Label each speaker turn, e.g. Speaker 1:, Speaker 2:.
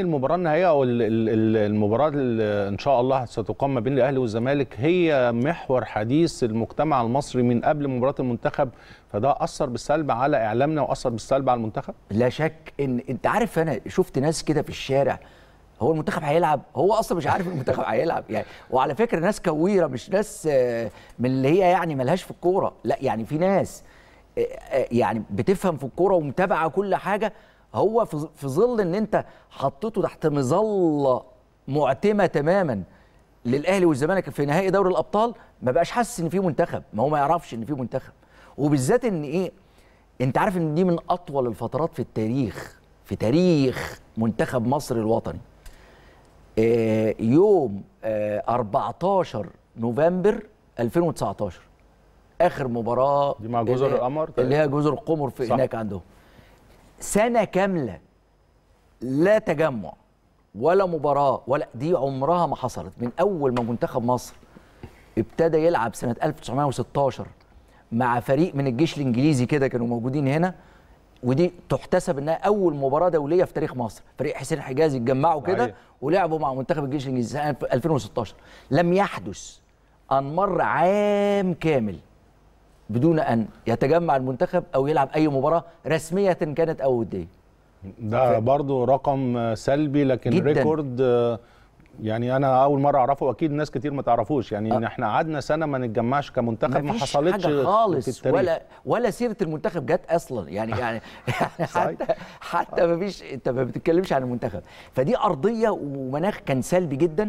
Speaker 1: المباراة النهائية أو المباراة اللي إن شاء الله ستقام ما بين الأهلي والزمالك هي محور حديث المجتمع المصري من قبل مباراة المنتخب فده أثر بالسلب على إعلامنا وأثر بالسلب على المنتخب؟ لا شك إن أنت عارف أنا شفت ناس كده في
Speaker 2: الشارع هو المنتخب هيلعب هو اصلا مش عارف المنتخب هيلعب يعني وعلى فكره ناس كويره مش ناس آه، من اللي هي يعني ملهاش في الكوره لا يعني في ناس آه، آه، يعني بتفهم في الكوره ومتابعه كل حاجه هو في ظل ان انت حطيته تحت مظله معتمه تماما للاهلي والزمالك في نهائي دوري الابطال ما بقاش حاسس ان في منتخب ما هو ما يعرفش ان في منتخب وبالذات ان ايه انت عارف ان دي من اطول الفترات في التاريخ في تاريخ منتخب مصر الوطني آه يوم آه 14 نوفمبر 2019 اخر مباراه دي مع جزر القمر اللي هي جزر القمر في هناك عندهم سنه كامله لا تجمع ولا مباراه ولا دي عمرها ما حصلت من اول ما منتخب مصر ابتدى يلعب سنه 1916 مع فريق من الجيش الانجليزي كده كانوا موجودين هنا ودي تحتسب انها اول مباراه دوليه في تاريخ مصر فريق حسين حجازي اتجمعوا كده ولعبوا مع منتخب الجيش الانجليزي سنه 2016 لم يحدث ان مر عام كامل بدون أن يتجمع المنتخب أو
Speaker 1: يلعب أي مباراة رسمية كانت أو ودية ده ف... برضو رقم سلبي لكن جداً. ريكورد آه، يعني انا اول مره اعرفه واكيد ناس كتير ما تعرفوش يعني أه. احنا قعدنا سنه ما نتجمعش كمنتخب ما حصلتش حاجة خالص في ولا ولا سيره المنتخب
Speaker 2: جت اصلا يعني يعني, يعني حتى حتى ما فيش انت ما بتتكلمش عن المنتخب فدي ارضيه ومناخ كان سلبي جدا